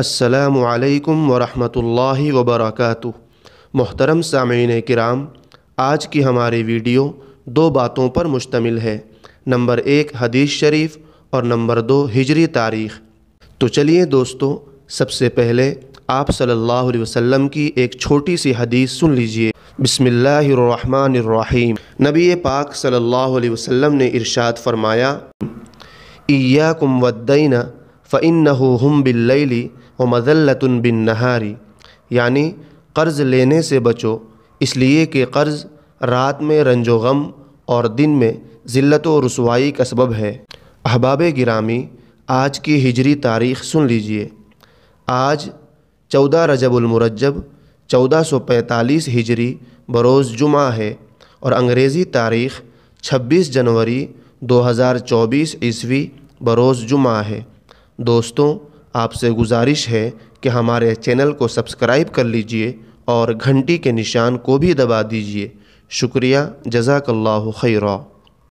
السلام علیکم ورحمۃ اللہ وبرکاتہ محترم سامعین کرام آج کی ہماری ویڈیو دو باتوں پر مشتمل ہے نمبر ایک حدیث شریف اور نمبر دو ہجری تاریخ تو چلیے دوستو سب سے پہلے آپ صلی اللہ علیہ وسلم کی ایک چھوٹی سی حدیث سن لیجئے بسم اللہ الرحمن الرحیم نبی پاک صلی اللہ علیہ وسلم نے ارشاد فرمایا ایاکم فَإِنَّهُ ہم بِاللَّيْلِ وَمَذَلَّةٌ و بن نہاری یعنی قرض لینے سے بچو اس لیے کہ قرض رات میں رنج و غم اور دن میں ذلت و رسوائی کا سبب ہے احباب گرامی آج کی ہجری تاریخ سن لیجئے آج چودہ رجب المرجب چودہ سو پینتالیس ہجری بروز جمعہ ہے اور انگریزی تاریخ چھبیس جنوری دو ہزار چوبیس عیسوی بروز جمعہ ہے دوستوں آپ سے گزارش ہے کہ ہمارے چینل کو سبسکرائب کر لیجیے اور گھنٹی کے نشان کو بھی دبا دیجیے شکریہ جزاک اللہ خیرہ